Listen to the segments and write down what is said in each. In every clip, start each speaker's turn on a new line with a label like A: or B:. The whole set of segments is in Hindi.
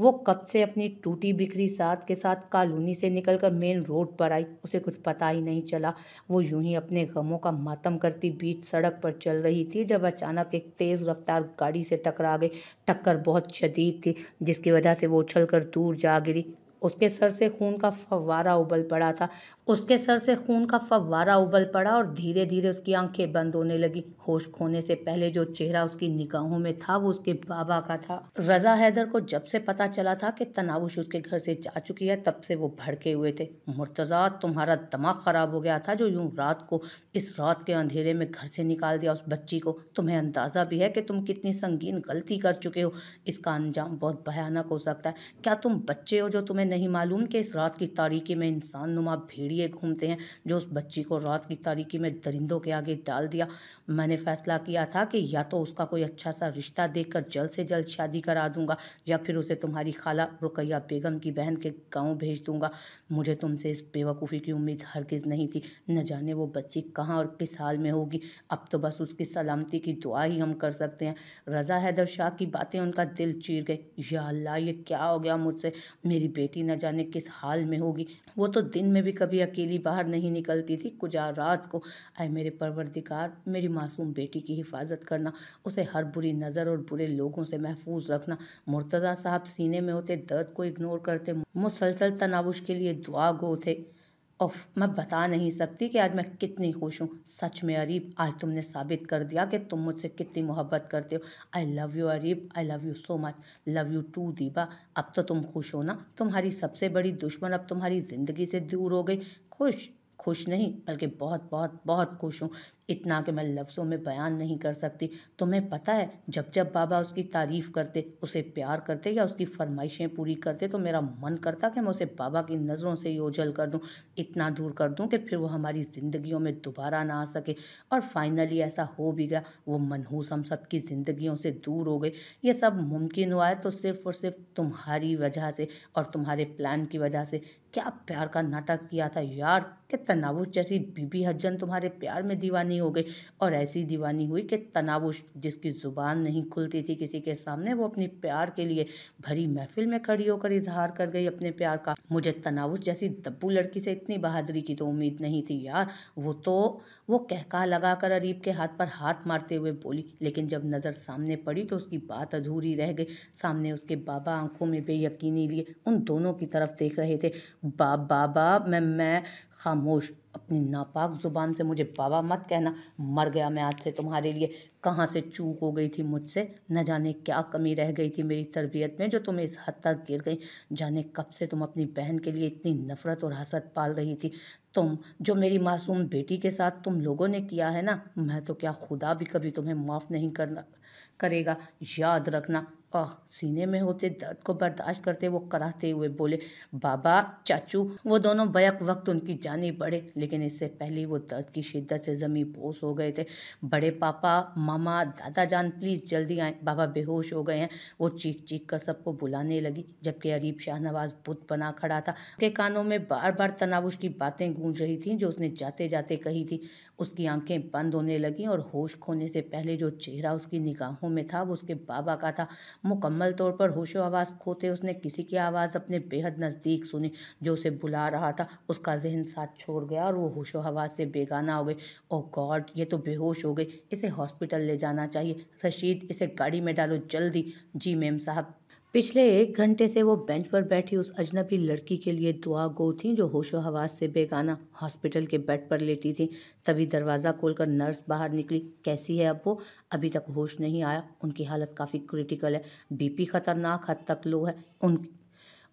A: वो कब से अपनी टूटी बिखरी साथ के साथ कॉलोनी से निकलकर मेन रोड पर आई उसे कुछ पता ही नहीं चला वो यूं ही अपने गमों का मातम करती बीच सड़क पर चल रही थी जब अचानक एक तेज़ रफ्तार गाड़ी से टकरा गई टक्कर बहुत शदीद थी जिसकी वजह से वो उछल कर दूर जा गिरी उसके सर से खून का फव्वारा उबल पड़ा था उसके सर से खून का फव्वारा उबल पड़ा और धीरे धीरे उसकी आंखें बंद होने लगी होश खोने से पहले जो चेहरा उसकी निगाहों में था वो उसके बाबा का था रजा हैदर को जब से पता चला था कि तनावुश उसके घर से जा चुकी है तब से वो भड़के हुए थे मुर्तज़ा तुम्हारा दिमाग ख़राब हो गया था जो यूं रात को इस रात के अंधेरे में घर से निकाल दिया उस बच्ची को तुम्हें अंदाज़ा भी है कि तुम कितनी संगीन गलती कर चुके हो इसका अंजाम बहुत भयानक हो सकता है क्या तुम बच्चे हो जो तुम्हें नहीं मालूम कि इस रात की तारीकी में इंसान नुमा भेड़िए घूमते हैं जो उस बच्ची को रात की तारीकी में दरिंदों के आगे डाल दिया मैंने फैसला किया था कि या तो उसका कोई अच्छा सा रिश्ता देखकर जल्द से जल्द शादी करा दूंगा या फिर उसे तुम्हारी खाला रुकैया बेगम की बहन के गाँव भेज दूंगा मुझे तुमसे इस बेवकूफ़ी की उम्मीद हरगिज़ नहीं थी न जाने वो बच्ची कहाँ और किस हाल में होगी अब तो बस उसकी सलामती की दुआ ही हम कर सकते हैं रज़ा हैदर शाह की बातें उनका दिल चीर गई या अल्लाह ये क्या हो गया मुझसे मेरी बेटी बेटी न जाने किस हाल में होगी वो तो दिन में भी कभी अकेली बाहर नहीं निकलती थी आ रात को आए मेरे परवरदिकार मेरी मासूम बेटी की हिफाजत करना उसे हर बुरी नज़र और बुरे लोगों से महफूज रखना मुर्तज़ा साहब सीने में होते दर्द को इग्नोर करते मुसलसल तनावश के लिए दुआ गो थे उफ मैं बता नहीं सकती कि आज मैं कितनी खुश हूँ सच में अरीब आज तुमने साबित कर दिया कि तुम मुझसे कितनी मोहब्बत करते हो I love you Arib I love you so much love you too Diba अब तो तुम खुश हो ना तुम्हारी सबसे बड़ी दुश्मन अब तुम्हारी ज़िंदगी से दूर हो गई खुश खुश नहीं बल्कि बहुत बहुत बहुत खुश हूँ इतना कि मैं लफ्ज़ों में बयान नहीं कर सकती तुम्हें पता है जब जब बाबा उसकी तारीफ़ करते उसे प्यार करते या उसकी फरमाइशें पूरी करते तो मेरा मन करता कि मैं उसे बाबा की नज़रों से ही ओझल कर दूँ इतना दूर कर दूँ कि फिर वो हमारी ज़िंदगियों में दोबारा ना आ सके और फाइनली ऐसा हो भी गया वो मनहूस हम सब की ज़िंदगियों से दूर हो गए ये सब मुमकिन हुआ है तो सिर्फ़ और सिर्फ तुम्हारी वजह से और तुम्हारे प्लान की वजह से क्या प्यार का नाटक किया था यार कि तनावुस जैसी बीबी हज्जन तुम्हारे प्यार में दीवानी दीवानी हो गई और ऐसी दीवानी हुई कि तनावु जिसकी ज़ुबान नहीं खुलती थी किसी के सामने वो अपने प्यार के लिए भरी महफिल में खड़ी होकर इजहार कर गई अपने प्यार का मुझे तनावु जैसी दब्बू लड़की से इतनी बहादुरी की तो उम्मीद नहीं थी यार वो तो वो कहका लगा कर अरीब के हाथ पर हाथ मारते हुए बोली लेकिन जब नज़र सामने पड़ी तो उसकी बात अधूरी रह गई सामने उसके बाबा आंखों में बेयकीनी लिए उन दोनों की तरफ देख रहे थे बाप बाबा मैं मैं खामोश अपनी नापाक ज़ुबान से मुझे बाबा मत कहना मर गया मैं आज से तुम्हारे लिए कहाँ से चूक हो गई थी मुझसे न जाने क्या कमी रह गई थी मेरी तरबियत में जो तुम्हें इस हद तक गिर गई जाने कब से तुम अपनी बहन के लिए इतनी नफ़रत और हसद पाल रही थी तुम जो मेरी मासूम बेटी के साथ तुम लोगों ने किया है ना मैं तो क्या खुदा भी कभी तुम्हें माफ़ नहीं करना करेगा याद रखना आह सीने में होते दर्द को बर्दाश्त करते वो कराहते हुए बोले बाबा चाचू वो दोनों बैक वक्त उनकी जानी बढ़े लेकिन इससे पहले वो दर्द की शिद्दत से ज़मी बोस हो गए थे बड़े पापा मामा दादा जान प्लीज़ जल्दी आए बाबा बेहोश हो गए हैं वो चीख चीख कर सबको बुलाने लगी जबकि अरीब शाहनवाज बुत बना खड़ा था के कानों में बार बार तनावुश की बातें गूंज रही थी जो उसने जाते जाते कही थी उसकी आंखें बंद होने लगीं और होश खोने से पहले जो चेहरा उसकी निगाहों में था वो उसके बाबा का था मुकम्मल तौर पर होशो आवाज़ खोते उसने किसी की आवाज़ अपने बेहद नज़दीक सुनी जो उसे बुला रहा था उसका जहन साथ छोड़ गया और वो होशो हवास से बेगाना हो गई ओ गॉड ये तो बेहोश हो गई इसे हॉस्पिटल ले जाना चाहिए रशीद इसे गाड़ी में डालो जल्दी जी मैम साहब पिछले एक घंटे से वो बेंच पर बैठी उस अजनबी लड़की के लिए दुआ गो थी जो होशो हवास से बेगाना हॉस्पिटल के बेड पर लेटी थी तभी दरवाज़ा खोलकर नर्स बाहर निकली कैसी है अब वो अभी तक होश नहीं आया उनकी हालत काफ़ी क्रिटिकल है बीपी खतरनाक हद तक लो है उन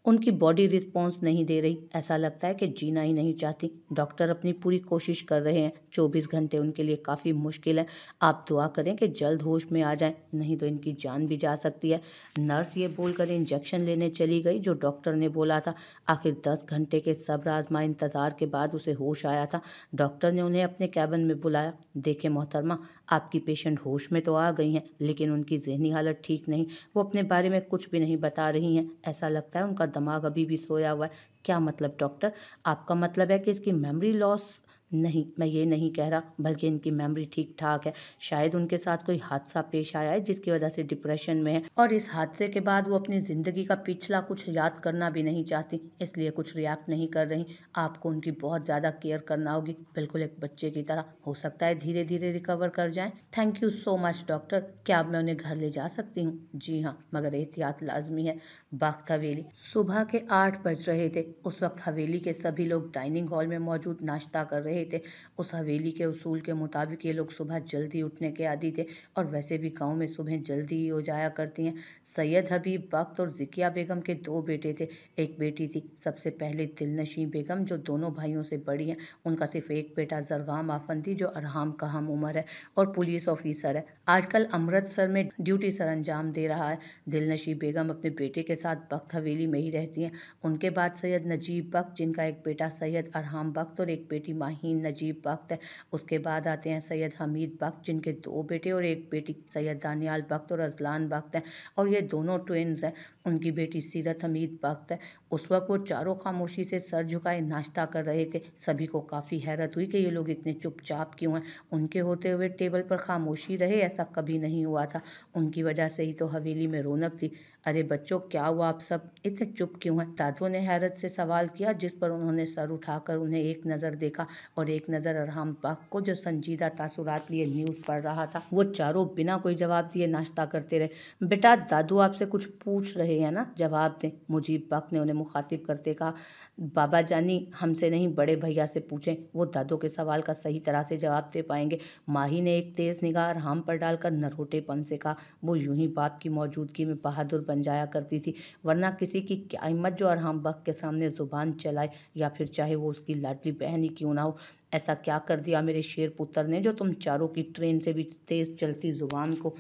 A: उनकी बॉडी रिस्पॉन्स नहीं दे रही ऐसा लगता है कि जीना ही नहीं चाहती डॉक्टर अपनी पूरी कोशिश कर रहे हैं चौबीस घंटे उनके लिए काफ़ी मुश्किल है आप दुआ करें कि जल्द होश में आ जाएं नहीं तो इनकी जान भी जा सकती है नर्स ये बोलकर इंजेक्शन लेने चली गई जो डॉक्टर ने बोला था आखिर दस घंटे के सब्र आजमा इंतज़ार के बाद उसे होश आया था डॉक्टर ने उन्हें अपने कैबिन में बुलाया देखे मोहतरमा आपकी पेशेंट होश में तो आ गई हैं लेकिन उनकी जहनी हालत ठीक नहीं वो अपने बारे में कुछ भी नहीं बता रही हैं ऐसा लगता है उनका दिमाग अभी भी सोया हुआ है क्या मतलब डॉक्टर आपका मतलब है कि इसकी मेमोरी लॉस नहीं मैं ये नहीं कह रहा बल्कि इनकी मेमोरी ठीक ठाक है शायद उनके साथ कोई हादसा पेश आया है जिसकी वजह से डिप्रेशन में है और इस हादसे के बाद वो अपनी ज़िंदगी का पिछला कुछ याद करना भी नहीं चाहती इसलिए कुछ रिएक्ट नहीं कर रही आपको उनकी बहुत ज़्यादा केयर करना होगी बिल्कुल एक बच्चे की तरह हो सकता है धीरे धीरे रिकवर कर जाए thank you so much doctor क्या अब मैं उन्हें घर ले जा सकती हूँ जी हाँ मगर एहतियात लाजमी है बाख्त हवेली सुबह के आठ बज रहे थे उस वक्त हवेली के सभी लोग डाइनिंग हॉल में मौजूद नाश्ता कर रहे रहे थे उस हवेली के उसूल के मुताबिक ये लोग सुबह जल्दी उठने के आदि थे और वैसे भी गांव में सुबह जल्दी ही हो जाया करती हैं सैयद हबीब बख्त और जिकिया बेगम के दो बेटे थे एक बेटी थी सबसे पहले दिलनशी बेगम जो दोनों भाइयों से बड़ी हैं उनका सिर्फ एक बेटा जरगाम आफंदी जो अरहाम का हम उमर है और पुलिस ऑफिसर है आजकल अमृतसर में ड्यूटी सर अंजाम दे रहा है दिलनशी बेगम अपने बेटे के साथ बख्त हवेली में ही रहती हैं उनके बाद सैयद नजीब बख्त जिनका एक बेटा सैयद अरहाम बख्त और एक बेटी माही शाहीन नजीब बख्त उसके बाद आते हैं सैयद हमीद बख्त जिनके दो बेटे और एक बेटी सैयद दानियाल बख्त और अजलान बख्त हैं और ये दोनों ट्विन्स हैं उनकी बेटी सीरत हमीद बख्त है उस वक्त वो चारों खामोशी से सर झुकाए नाश्ता कर रहे थे सभी को काफ़ी हैरत हुई कि ये लोग इतने चुपचाप क्यों हैं उनके होते हुए टेबल पर खामोशी रहे ऐसा कभी नहीं हुआ था उनकी वजह से ही तो हवेली में रौनक थी अरे बच्चों क्या हुआ आप सब इतने चुप क्यों हैं दादू ने हैरत से सवाल किया जिस पर उन्होंने सर उठाकर उन्हें एक नज़र देखा और एक नज़र अरहम पाक को जो संजीदा तासुरात लिए न्यूज़ पढ़ रहा था वो चारों बिना कोई जवाब दिए नाश्ता करते रहे बेटा दादू आपसे कुछ पूछ रहे हैं ना जवाब दें मुजीब पाक ने उन्हें मुखातिब करते कहा बाबा जानी हमसे नहीं बड़े भैया से पूछें वो दादू के सवाल का सही तरह से जवाब दे पाएंगे माही ने एक तेज़ निगाह अरहम पर डालकर नरोटेपन से कहा वो यूँ ही बाप की मौजूदगी में बहादुर बन जाया करती थी वरना किसी की क्या जो अरहम बख के सामने ज़ुबान चलाए या फिर चाहे वो उसकी लाडली बहन ही क्यों ना हो ऐसा क्या कर दिया मेरे शेर पुत्र ने जो तुम चारों की ट्रेन से भी तेज़ चलती ज़ुबान को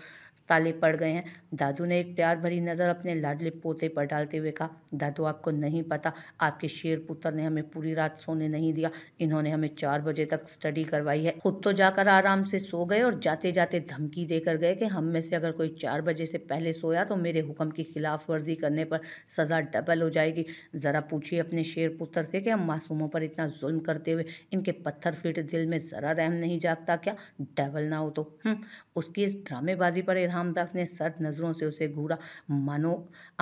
A: ताले पड़ गए हैं दादू ने एक प्यार भरी नज़र अपने लाडले पोते पर डालते हुए कहा दादू आपको नहीं पता आपके शेर पुत्र ने हमें पूरी रात सोने नहीं दिया इन्होंने हमें चार बजे तक स्टडी करवाई है खुद तो जाकर आराम से सो गए और जाते जाते धमकी देकर गए कि हम में से अगर कोई चार बजे से पहले सोया तो मेरे हुक्म की खिलाफ वर्जी करने पर सज़ा डबल हो जाएगी ज़रा पूछिए अपने शेर पुत्र से कि हम मासूमों पर इतना जुल्म करते हुए इनके पत्थर फिट दिल में ज़रा रहम नहीं जागता क्या डबल ना हो तो हम्म, उसकी इस ड्रामेबाजी पर हमदर्द ने सर्द नज़रों से उसे घूरा मानो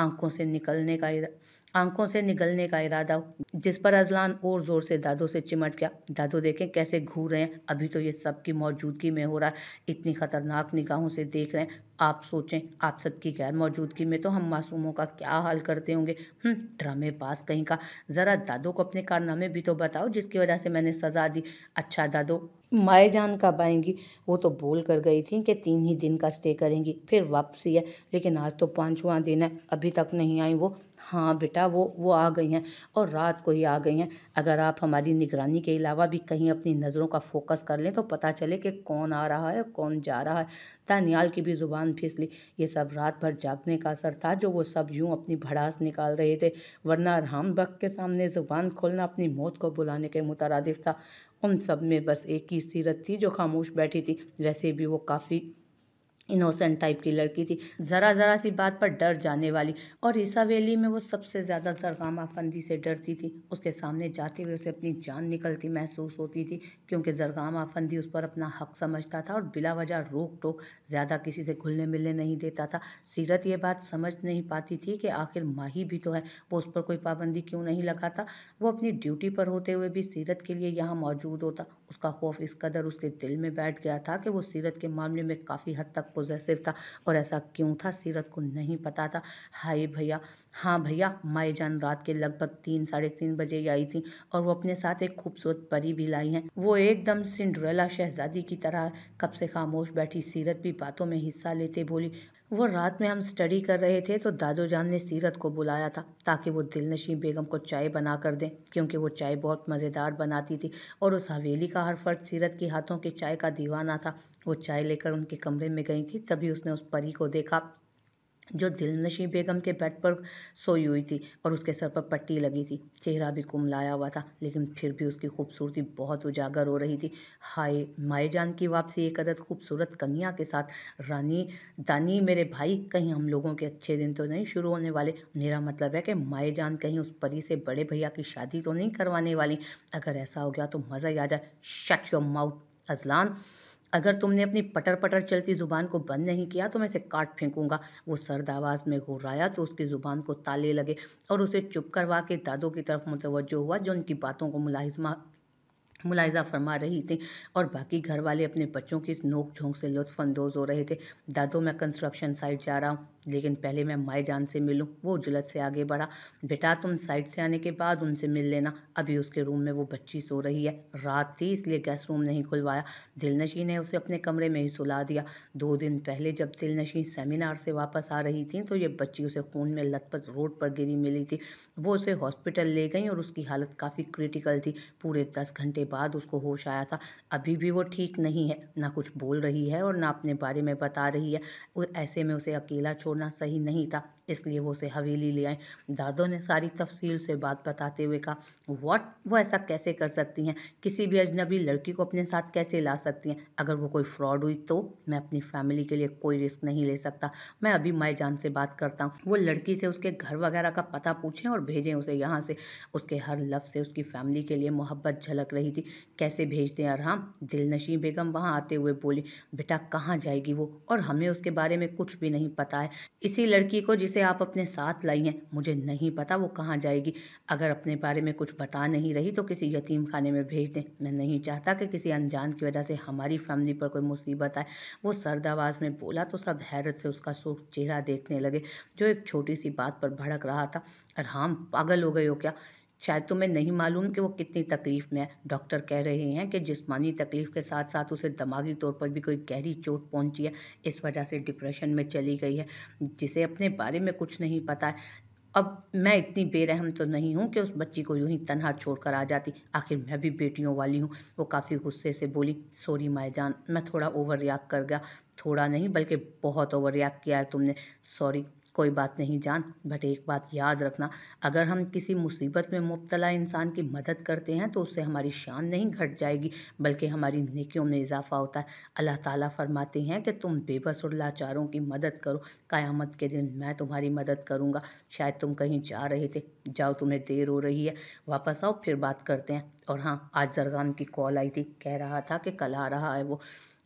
A: आंखों से निकलने का आंखों से निकलने का इरादा हो जिस पर अजलान और ज़ोर से दादों से चिमट गया दादो देखें कैसे घूर रहे हैं अभी तो ये सब की मौजूदगी में हो रहा है इतनी ख़तरनाक निगाहों से देख रहे हैं आप सोचें आप सबकी गैर मौजूदगी में तो हम मासूमों का क्या हाल करते होंगे हम्म, ड्रामे पास कहीं का ज़रा दादो को अपने कारनामे भी तो बताओ जिसकी वजह से मैंने सज़ा दी अच्छा दादो माए जान कब आएंगी वो तो बोल कर गई थी कि तीन ही दिन का स्टे करेंगी फिर वापसी है लेकिन आज तो पाँचवा दिन है अभी तक नहीं आई वो हाँ बेटा वो वो आ गई हैं और रात को ही आ गई हैं अगर आप हमारी निगरानी के अलावा भी कहीं अपनी नज़रों का फोकस कर लें तो पता चले कि कौन आ रहा है कौन जा रहा है दानियाल की भी ज़ुबान फिसली ये सब रात भर जागने का असर था जो वो सब यूं अपनी भड़ास निकाल रहे थे वरना राम बख्त के सामने ज़ुबान खोलना अपनी मौत को बुलाने के मुतरद था उन सब में बस एक ही सीरत थी जो खामोश बैठी थी वैसे भी वो काफ़ी इनोसेंट टाइप की लड़की थी ज़रा ज़रा सी बात पर डर जाने वाली और ईसा वैली में वो सबसे ज़्यादा जरगामा फंदी से डरती थी उसके सामने जाते हुए उसे अपनी जान निकलती महसूस होती थी क्योंकि जरगामा फंदी उस पर अपना हक समझता था और बिला वजह रोक टोक ज़्यादा किसी से घुलने मिलने नहीं देता था सीरत ये बात समझ नहीं पाती थी कि आखिर माही भी तो है वो उस पर कोई पाबंदी क्यों नहीं लगाता वो अपनी ड्यूटी पर होते हुए भी सीरत के लिए यहाँ मौजूद होता उसका खौफ इस कदर उसके दिल में बैठ गया था कि वो सीरत के मामले में काफ़ी हद तक पोजेसिव था और ऐसा क्यों था सीरत को नहीं पता था हाय भैया हाँ भैया माए जान रात के लगभग तीन साढ़े तीन बजे आई थी और वो अपने साथ एक खूबसूरत परी भी लाई हैं वो एकदम सिंड्रेला शहजादी की तरह कब से खामोश बैठी सीरत भी बातों में हिस्सा लेते बोली वो रात में हम स्टडी कर रहे थे तो दादो जान ने सीरत को बुलाया था ताकि वो दिलनशी बेगम को चाय बना कर दें क्योंकि वो चाय बहुत मज़ेदार बनाती थी और उस हवेली का हर फर्द सीरत के हाथों की चाय का दीवाना था वो चाय लेकर उनके कमरे में गई थी तभी उसने उस परी को देखा जो दिलनशी बेगम के बेड पर सोई हुई थी और उसके सर पर पट्टी लगी थी चेहरा भी कुमलाया हुआ था लेकिन फिर भी उसकी खूबसूरती बहुत उजागर हो रही थी हाय माए जान की वापसी एक अदद खूबसूरत कन्या के साथ रानी दानी मेरे भाई कहीं हम लोगों के अच्छे दिन तो नहीं शुरू होने वाले मेरा मतलब है कि माए जान कहीं उस परी से बड़े भैया की शादी तो नहीं करवाने वाली अगर ऐसा हो गया तो मज़ा ही आ जाए शट योर माउथ अजलान अगर तुमने अपनी पटर पटर चलती ज़ुबान को बंद नहीं किया तो मैं इसे काट फेंकूंगा वो सर्द आवाज़ में घुराया तो उसकी ज़ुबान को ताले लगे और उसे चुप करवा के दादों की तरफ मुतवजो हुआ जो उनकी बातों को मुलाजमा मुलायजा फरमा रही थी और बाकी घर वाले अपने बच्चों की इस नोक झोंक से लुत्फानंदोज़ हो रहे थे दादो मैं कंस्ट्रक्शन साइट जा रहा हूँ लेकिन पहले मैं माई जान से मिलूँ वो उजलत से आगे बढ़ा बेटा तुम साइड से आने के बाद उनसे मिल लेना अभी उसके रूम में वो बच्ची सो रही है रात थी इसलिए गेस्ट रूम नहीं खुलवाया दिलनशी ने उसे अपने कमरे में ही सुला दिया दो दिन पहले जब दिलनशी सेमिनार से वापस आ रही थी तो ये बच्ची उसे खून में लथपथ रोड पर गिरी मिली थी वो उसे हॉस्पिटल ले गई और उसकी हालत काफ़ी क्रिटिकल थी पूरे दस घंटे बाद उसको होश आया था अभी भी वो ठीक नहीं है ना कुछ बोल रही है और ना अपने बारे में बता रही है ऐसे में उसे अकेला छोड़ छोड़ना सही नहीं था इसलिए वो उसे हवेली ले आए दादो ने सारी तफसील से बात बताते हुए कहा वॉट वो ऐसा कैसे कर सकती हैं किसी भी अजनबी लड़की को अपने साथ कैसे ला सकती हैं अगर वो कोई फ्रॉड हुई तो मैं अपनी फैमिली के लिए कोई रिस्क नहीं ले सकता मैं अभी माए जान से बात करता हूँ वो लड़की से उसके घर वगैरह का पता पूछें और भेजें उसे यहाँ से उसके हर लफ्ज़ से उसकी फैमिली के लिए मोहब्बत झलक रही थी कैसे भेजते हैं अरहम दिलनशी बेगम वहाँ आते हुए बोली बेटा कहाँ जाएगी वो और हमें उसके बारे में कुछ भी नहीं पता है इसी लड़की को जिस जिसे आप अपने साथ लाई हैं मुझे नहीं पता वो कहाँ जाएगी अगर अपने बारे में कुछ बता नहीं रही तो किसी यतीम खाने में भेज दें मैं नहीं चाहता कि किसी अनजान की वजह से हमारी फैमिली पर कोई मुसीबत आए वो सर्द आवाज़ में बोला तो सब हैरत से उसका सूख चेहरा देखने लगे जो एक छोटी सी बात पर भड़क रहा था अरे हम हाँ, पागल हो गए हो क्या शायद तुम्हें नहीं मालूम कि वो कितनी तकलीफ़ में है डॉक्टर कह रहे हैं कि जिस्मानी तकलीफ़ के साथ साथ उसे दिमागी तौर पर भी कोई गहरी चोट पहुंची है इस वजह से डिप्रेशन में चली गई है जिसे अपने बारे में कुछ नहीं पता है अब मैं इतनी बेरहम तो नहीं हूँ कि उस बच्ची को यूँ ही तनहा छोड़ कर आ जाती आखिर मैं भी बेटियों वाली हूँ वो काफ़ी गुस्से से बोली सॉरी माए जान मैं थोड़ा ओवर रिएक्ट कर गया थोड़ा नहीं बल्कि बहुत ओवर रिएक्ट किया है तुमने सॉरी कोई बात नहीं जान बट एक बात याद रखना अगर हम किसी मुसीबत में मुबतला इंसान की मदद करते हैं तो उससे हमारी शान नहीं घट जाएगी बल्कि हमारी नेकियों में इजाफा होता है अल्लाह ताला फरमाते हैं कि तुम बेबस और लाचारों की मदद करो क़यामत के दिन मैं तुम्हारी मदद करूँगा शायद तुम कहीं जा रहे थे जाओ तुम्हें देर हो रही है वापस आओ फिर बात करते हैं और हाँ आज जरगाम की कॉल आई थी कह रहा था कि कल आ रहा है वो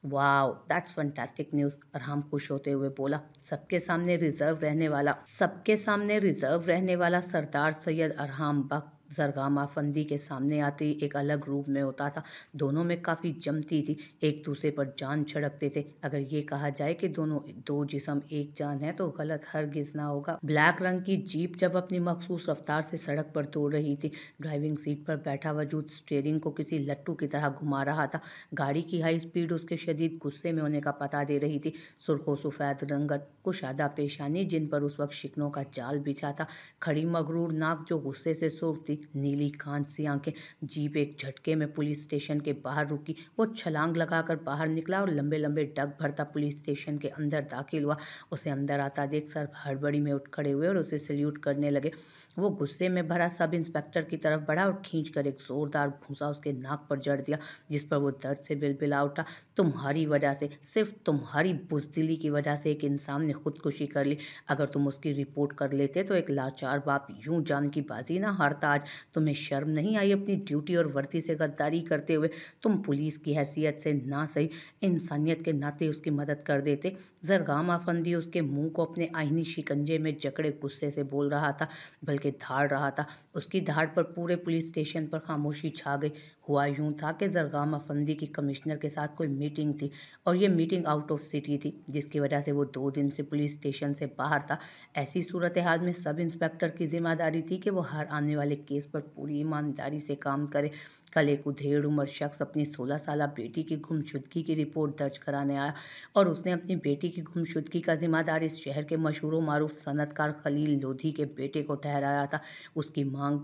A: वाह दैट्स फंटास्टिक न्यूज़ हम खुश होते हुए बोला सबके सामने रिजर्व रहने वाला सबके सामने रिजर्व रहने वाला सरदार सैयद अरहम बख जरगामा फंदी के सामने आती एक अलग रूप में होता था दोनों में काफ़ी जमती थी एक दूसरे पर जान छड़कते थे अगर ये कहा जाए कि दोनों दो जिसम एक जान है तो गलत हर ना होगा ब्लैक रंग की जीप जब अपनी मखसूस रफ्तार से सड़क पर दौड़ रही थी ड्राइविंग सीट पर बैठा वजूद स्टेयरिंग को किसी लट्टू की तरह घुमा रहा था गाड़ी की हाई स्पीड उसके शदीद गुस्से में होने का पता दे रही थी सुर्खो सफ़ेद रंगत कुशादा पेशानी जिन पर उस वक्त शिकनों का जाल बिछा था खड़ी मगरूर नाक जो गुस्से से सुर्ख थी एक नीली कांच सी आंखें जीप एक झटके में पुलिस स्टेशन के बाहर रुकी वो छलांग लगाकर बाहर निकला और लंबे लंबे डग भरता पुलिस स्टेशन के अंदर दाखिल हुआ उसे अंदर आता देख सर हड़बड़ी में उठ खड़े हुए और उसे सल्यूट करने लगे वो गुस्से में भरा सब इंस्पेक्टर की तरफ बढ़ा और खींच कर एक जोरदार भूसा उसके नाक पर जड़ दिया जिस पर वो दर्द से बिलबिला उठा तुम्हारी वजह से सिर्फ तुम्हारी बुजदिली की वजह से एक इंसान ने खुदकुशी कर ली अगर तुम उसकी रिपोर्ट कर लेते तो एक लाचार बाप यूं जान की बाजी ना हारता आज तुम्हें शर्म नहीं आई अपनी ड्यूटी और वर्दी से गद्दारी करते हुए तुम पुलिस की हैसियत से ना सही इंसानियत के नाते उसकी मदद कर देते जरगाम आफंदी उसके मुंह को अपने आइनी शिकंजे में जकड़े गुस्से से बोल रहा था बल्कि धाड़ रहा था उसकी धाड़ पर पूरे पुलिस स्टेशन पर खामोशी छा गई हुआ यूं था कि जरगाम अफंदी की कमिश्नर के साथ कोई मीटिंग थी और ये मीटिंग आउट ऑफ सिटी थी जिसकी वजह से वो दो दिन से पुलिस स्टेशन से बाहर था ऐसी सूरत हाल में सब इंस्पेक्टर की जिम्मेदारी थी कि वो हर आने वाले केस पर पूरी ईमानदारी से काम करे कल एक उधेड़ उम्र शख्स अपनी सोलह साल बेटी की गुमशुदगी की रिपोर्ट दर्ज कराने आया और उसने अपनी बेटी की गुमशुदगी का जिम्मेदार इस शहर के मशहूर मरूफ सनतकार खलील लोधी के बेटे को ठहराया था उसकी मांग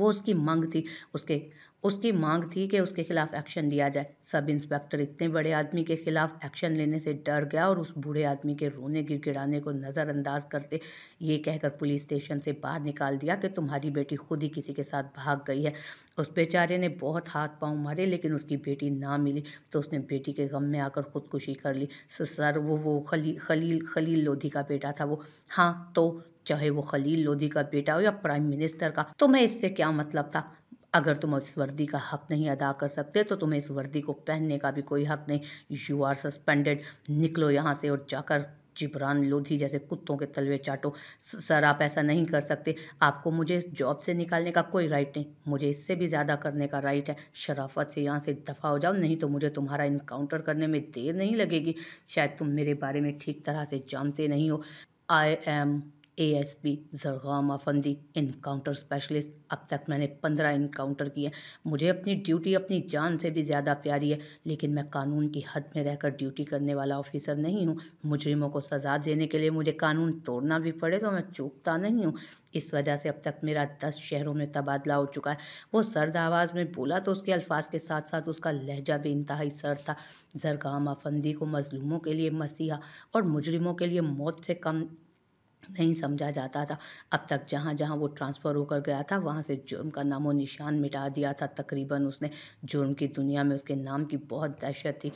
A: वो उसकी मांग थी उसके उसकी मांग थी कि उसके खिलाफ एक्शन लिया जाए सब इंस्पेक्टर इतने बड़े आदमी के खिलाफ एक्शन लेने से डर गया और उस बूढ़े आदमी के रोने गिड़गिड़ाने को नज़रअंदाज करते ये कहकर पुलिस स्टेशन से बाहर निकाल दिया कि तुम्हारी बेटी खुद ही किसी के साथ भाग गई है उस बेचारे ने बहुत हाथ पांव मारे लेकिन उसकी बेटी ना मिली तो उसने बेटी के गम में आकर खुदकुशी कर ली सर वो वो खली खलील खलील लोधी का बेटा था वो हाँ तो चाहे वो खलील लोधी का बेटा हो या प्राइम मिनिस्टर का तो मैं इससे क्या मतलब था अगर तुम इस वर्दी का हक नहीं अदा कर सकते तो तुम्हें इस वर्दी को पहनने का भी कोई हक नहीं यू आर सस्पेंडेड निकलो यहाँ से और जाकर जिब्रान लोधी जैसे कुत्तों के तलवे चाटो सर आप ऐसा नहीं कर सकते आपको मुझे इस जॉब से निकालने का कोई राइट नहीं मुझे इससे भी ज़्यादा करने का राइट है शराफत से यहाँ से दफ़ा हो जाओ नहीं तो मुझे तुम्हारा इनकाउंटर करने में देर नहीं लगेगी शायद तुम मेरे बारे में ठीक तरह से जानते नहीं हो I am ASP Zargam Afandi encounter specialist अब तक मैंने पंद्रह इनकाउंटर किए मुझे अपनी ड्यूटी अपनी जान से भी ज़्यादा प्यारी है लेकिन मैं कानून की हद में रहकर ड्यूटी करने वाला ऑफिसर नहीं हूँ मुजरिमों को सज़ा देने के लिए मुझे कानून तोड़ना भी पड़े तो मैं चूकता नहीं हूँ इस वजह से अब तक मेरा दस शहरों में तबादला हो चुका है वो सर्द आवाज़ में बोला तो उसके अल्फाज के साथ साथ उसका लहजा भी इंतहाई सर था जरगाम अफंदी को मजलूमों के लिए मसीहा और मुजरिमों के लिए मौत से कम नहीं समझा जाता था अब तक जहाँ जहाँ वो ट्रांसफ़र होकर गया था वहाँ से जुर्म का नामो निशान मिटा दिया था तकरीबन उसने जुर्म की दुनिया में उसके नाम की बहुत दहशत थी